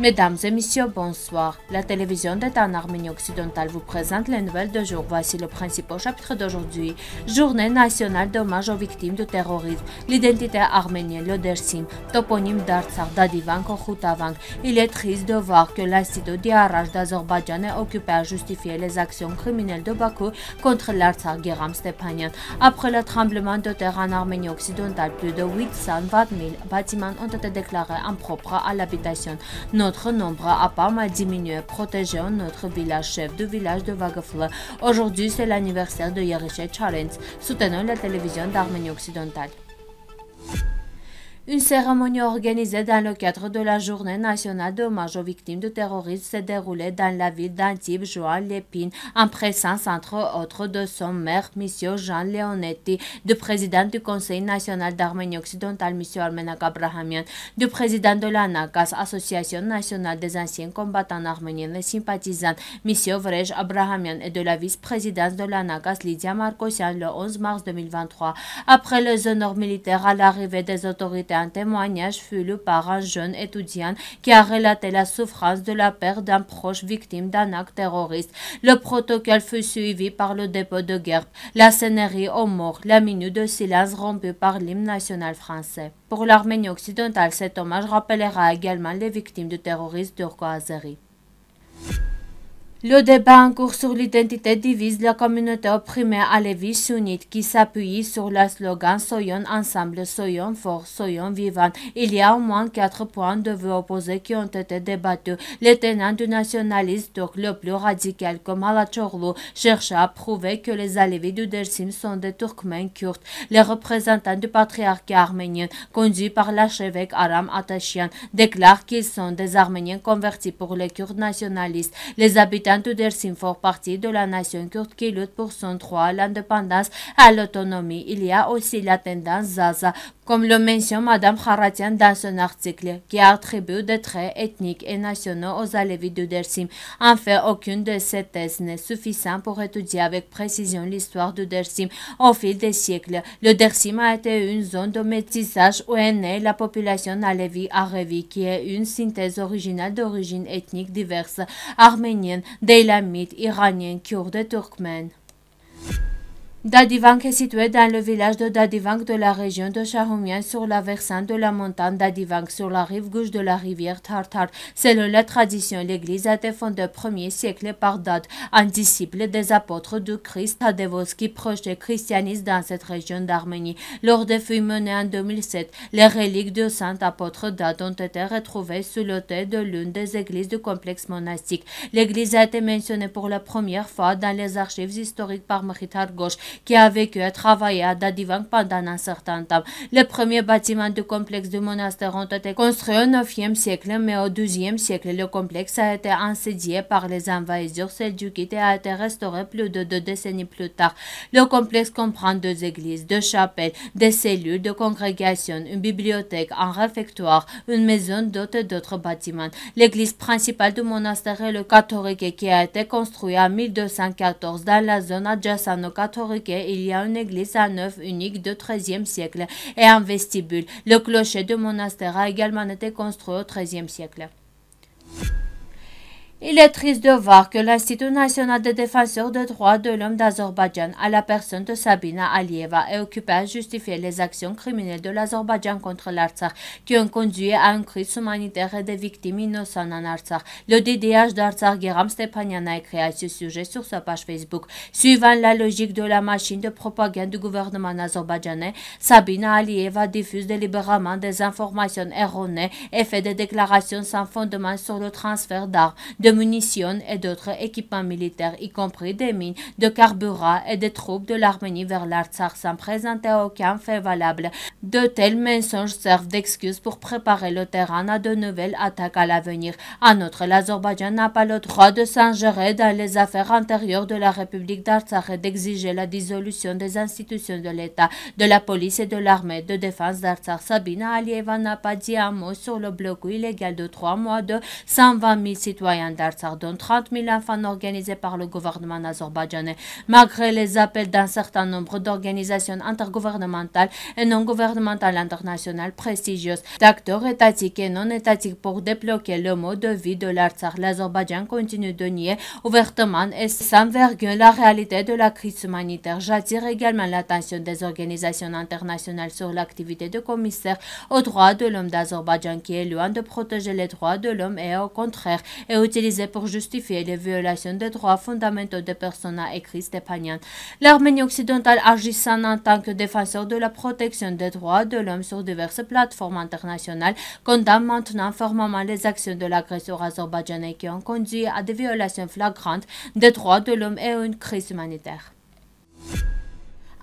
Mesdames et messieurs, bonsoir. La télévision d'État en Arménie occidentale vous présente les nouvelles de jour. Voici le principal chapitre d'aujourd'hui. Journée nationale d'hommage aux victimes du terrorisme. L'identité arménienne, le Dersim, toponyme d'Artsakh, d'Adivank Khoutavank. Il est triste de voir que l'institut d'Iaraj d'Azerbaïdjan est occupé à justifier les actions criminelles de Bakou contre l'artsar Guéram Stepanian. Après le tremblement de terre en Arménie occidentale, plus de 820 000 bâtiments ont été déclarés impropres à l'habitation. Notre nombre à mal diminué. Protégeons notre village chef de village de Vagafle. Aujourd'hui, c'est l'anniversaire de Yarishe Challenge. soutenant la télévision d'Arménie occidentale. Une cérémonie organisée dans le cadre de la Journée nationale d'hommage aux victimes de terrorisme s'est déroulée dans la ville d'Antibes, Joan Lépine, en présence entre autres de son maire, M. Jean Leonetti, du président du Conseil national d'Arménie occidentale, M. Armenak Abrahamian, du président de l'ANACAS, Association nationale des anciens combattants arméniens et sympathisants, M. Vrej Abrahamian, et de la vice-présidence de l'ANACAS, Lydia Markosian, le 11 mars 2023. Après les honneurs militaires à l'arrivée des autorités un témoignage fut lu par un jeune étudiant qui a relaté la souffrance de la perte d'un proche victime d'un acte terroriste. Le protocole fut suivi par le dépôt de guerre, la scénerie aux morts, la minute de silence rompue par l'hymne national français. Pour l'Arménie occidentale, cet hommage rappellera également les victimes du terrorisme turco-azéri. Le débat en cours sur l'identité divise la communauté opprimée alévi sunnite qui s'appuie sur le slogan Soyons ensemble, soyons forts, soyons vivants. Il y a au moins quatre points de vue opposés qui ont été débattus. Les tenants du nationalisme turc le plus radical comme Alachorlu cherchent à prouver que les Alévis du Dersim sont des Turkmens kurdes. Les représentants du patriarcat arménien, conduits par l'archevêque Aram Atashian, déclarent qu'ils sont des Arméniens convertis pour les Kurdes nationalistes. Les de Dersim, fort partie de la nation kurde qui lutte pour son droit à l'indépendance, à l'autonomie. Il y a aussi la tendance Zaza, comme le mentionne Mme Kharatian dans son article, qui attribue des traits ethniques et nationaux aux Alevis de Dersim. En fait, aucune de ces thèses n'est suffisante pour étudier avec précision l'histoire de Dersim au fil des siècles. Le Dersim a été une zone de métissage où est née la population Alevi-Arevi, qui est une synthèse originale d'origine ethnique diverses, arménienne, de la mythe iranien, kurde, turcmène. Dadivank est situé dans le village de Dadivank de la région de Charumien, sur la versant de la montagne Dadivank sur la rive gauche de la rivière Tartar. Selon la tradition, l'église a été fondée au premier siècle par Dad, un disciple des apôtres du Christ Tadevos qui projetait christianisme dans cette région d'Arménie. Lors des fouilles menées en 2007, les reliques du saint apôtre Dad ont été retrouvées sous l'autel de l'une des églises du complexe monastique. L'église a été mentionnée pour la première fois dans les archives historiques par Mkhitar gauche, qui a vécu et travaillé à Dadivang pendant un certain temps. Les premiers bâtiments du complexe du monastère ont été construits au 9e siècle, mais au 12e siècle, le complexe a été incendié par les envahisseurs du et a été restauré plus de deux décennies plus tard. Le complexe comprend deux églises, deux chapelles, des cellules de congrégation, une bibliothèque, un réfectoire, une maison d'hôtes d'autres bâtiments. L'église principale du monastère est le catholique qui a été construit en 1214 dans la zone adjacente au catholique il y a une église à neuf unique du XIIIe siècle et un vestibule. Le clocher du monastère a également été construit au XIIIe siècle. Il est triste de voir que l'Institut national des défenseurs des droits de l'homme d'Azerbaïdjan à la personne de Sabina Aliyeva, est occupé à justifier les actions criminelles de l'Azerbaïdjan contre l'Artsakh qui ont conduit à une crise humanitaire et des victimes innocentes en Artsakh. Le DDH d'Artsakh, Guéram Stepanian, a écrit à ce sujet sur sa page Facebook. Suivant la logique de la machine de propagande du gouvernement azerbaïdjanais, Sabina Aliyeva diffuse délibérément des informations erronées et fait des déclarations sans fondement sur le transfert d'armes de munitions et d'autres équipements militaires, y compris des mines, de carburant et des troupes de l'Arménie vers l'Artsakh sans présenter aucun fait valable. De tels mensonges servent d'excuses pour préparer le terrain à de nouvelles attaques à l'avenir. En outre, l'Azerbaïdjan n'a pas le droit de s'ingérer dans les affaires intérieures de la République d'Artsakh et d'exiger la dissolution des institutions de l'État, de la police et de l'armée de défense d'Artsakh. Sabina Aliyeva n'a pas dit un mot sur le bloc illégal de trois mois de 120 000 citoyens d'Artsakh, dont 30 000 enfants organisés par le gouvernement azerbaïdjanais. Malgré les appels d'un certain nombre d'organisations intergouvernementales et non gouvernementales internationales prestigieuses, d'acteurs étatiques et non étatiques pour débloquer le mode de vie de l'Artsakh, l'Azerbaïdjan continue de nier ouvertement et sans vergue la réalité de la crise humanitaire. J'attire également l'attention des organisations internationales sur l'activité de commissaire aux droits de l'homme d'Azerbaïdjan qui est loin de protéger les droits de l'homme et au contraire, et utilise pour justifier les violations des droits fondamentaux des personnes à écrit Stepanian. L'Arménie occidentale agissant en tant que défenseur de la protection des droits de l'homme sur diverses plateformes internationales condamne maintenant fermement les actions de l'agresseur azerbaïdjanais qui ont conduit à des violations flagrantes des droits de l'homme et une crise humanitaire.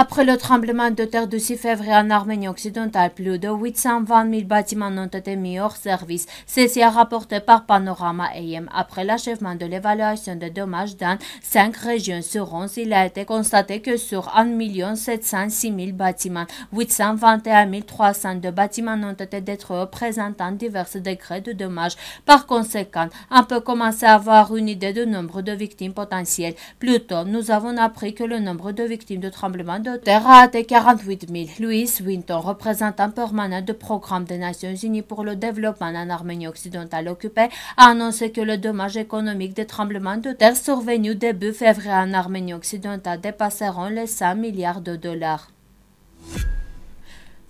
Après le tremblement de terre du 6 février en Arménie occidentale, plus de 820 000 bâtiments ont été mis hors service. Ceci a rapporté par Panorama AM après l'achèvement de l'évaluation des dommages dans cinq régions sur 11. Il a été constaté que sur 1 706 000 bâtiments, 821 de bâtiments ont été détruits présentant divers degrés de dommages. Par conséquent, on peut commencer à avoir une idée du nombre de victimes potentielles. Plus tôt, nous avons appris que le nombre de victimes de tremblement de de Terra 48 000. Louis Winton, représentant permanent du programme des Nations Unies pour le développement en Arménie occidentale occupée, a annoncé que le dommage économique des tremblements de terre survenus début février en Arménie occidentale dépasseront les 100 milliards de dollars.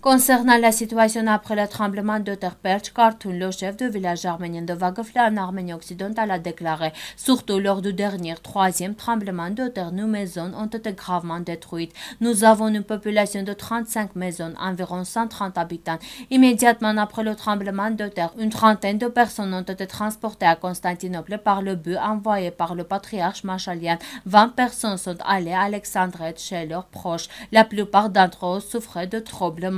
Concernant la situation après le tremblement de terre Perch, Khartoum, le chef du village arménien de Vagafla en Arménie occidentale a déclaré, surtout lors du dernier troisième tremblement de terre, nos maisons ont été gravement détruites. Nous avons une population de 35 maisons, environ 130 habitants. Immédiatement après le tremblement de terre, une trentaine de personnes ont été transportées à Constantinople par le but envoyé par le patriarche Machalian. 20 personnes sont allées à Alexandrette chez leurs proches. La plupart d'entre eux souffraient de troubles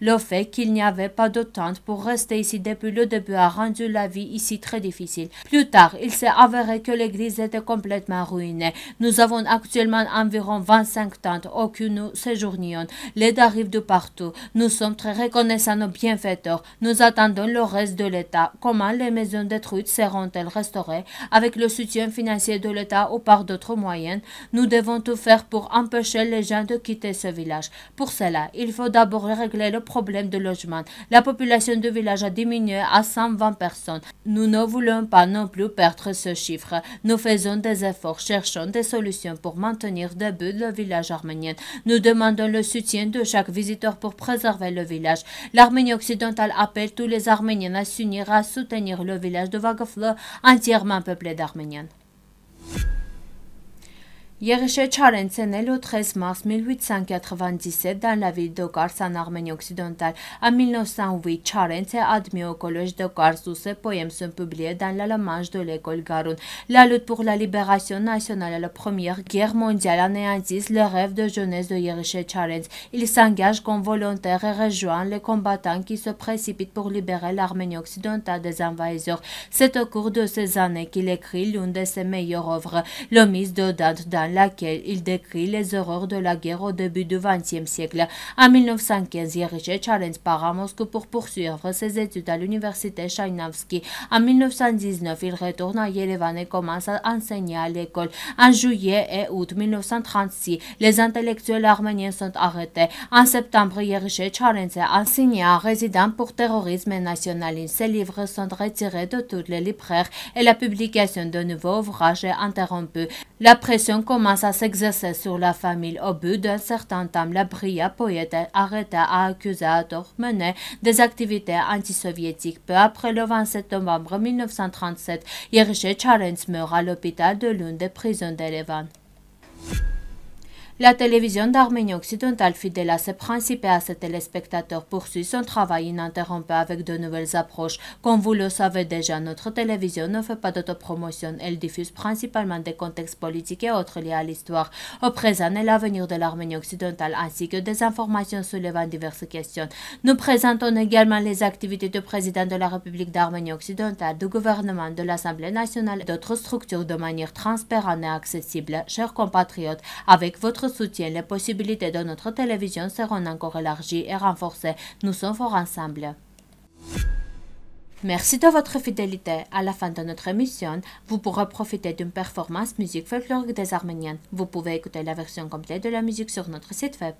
le fait qu'il n'y avait pas de tente pour rester ici depuis le début a rendu la vie ici très difficile. Plus tard, il s'est avéré que l'église était complètement ruinée. Nous avons actuellement environ 25 tentes, aucune séjournions. Les arrive de partout. Nous sommes très reconnaissants nos bienfaiteurs. Nous attendons le reste de l'État. Comment les maisons détruites seront-elles restaurées avec le soutien financier de l'État ou par d'autres moyens Nous devons tout faire pour empêcher les gens de quitter ce village. Pour cela, il faut d'abord régler le problème de logement. La population du village a diminué à 120 personnes. Nous ne voulons pas non plus perdre ce chiffre. Nous faisons des efforts, cherchons des solutions pour maintenir debout le village arménien. Nous demandons le soutien de chaque visiteur pour préserver le village. L'Arménie occidentale appelle tous les Arméniens à s'unir à soutenir le village de Vagaflo, entièrement peuplé d'Arméniens le 13 mars 1897 dans la ville de Kars en Arménie occidentale. En 1908, Charentz est admis au collège de Kars où ses poèmes sont publiés dans la de l'école Garoun. La lutte pour la libération nationale et la Première Guerre mondiale anéantit le rêve de jeunesse de Yerishe Charentz. Il s'engage comme volontaire et rejoint les combattants qui se précipitent pour libérer l'Arménie occidentale des envahisseurs. C'est au cours de ces années qu'il écrit l'une de ses meilleures œuvres, l'Omise de date' laquelle il décrit les horreurs de la guerre au début du XXe siècle. En 1915, Yergé Challenge part à Moscou pour poursuivre ses études à l'université Chaïnavski. En 1919, il retourne à Yerevan et commence à enseigner à l'école. En juillet et août 1936, les intellectuels arméniens sont arrêtés. En septembre, Yerich Challenge est enseigné à résident pour terrorisme et nationalisme. Ses livres sont retirés de toutes les libraires et la publication de nouveaux ouvrages est interrompue. La pression commence commence à s'exercer sur la famille. Au bout d'un certain temps, la brigade poète arrêta à accuser mener des activités antisoviétiques. Peu après le 27 novembre 1937, Yergé Charens meurt à l'hôpital de l'une des prisons d'Erevan. La télévision d'Arménie occidentale, fidèle à ses principes et à ses téléspectateurs, poursuit son travail ininterrompu avec de nouvelles approches. Comme vous le savez déjà, notre télévision ne fait pas d'autopromotion. Elle diffuse principalement des contextes politiques et autres liés à l'histoire, au présent et l'avenir de l'Arménie occidentale, ainsi que des informations soulevant diverses questions. Nous présentons également les activités du président de la République d'Arménie occidentale, du gouvernement, de l'Assemblée nationale et d'autres structures de manière transparente et accessible. Chers compatriotes, avec votre soutien, les possibilités de notre télévision seront encore élargies et renforcées. Nous sommes forts ensemble. Merci de votre fidélité. À la fin de notre émission, vous pourrez profiter d'une performance musique folklorique des Arméniens. Vous pouvez écouter la version complète de la musique sur notre site web.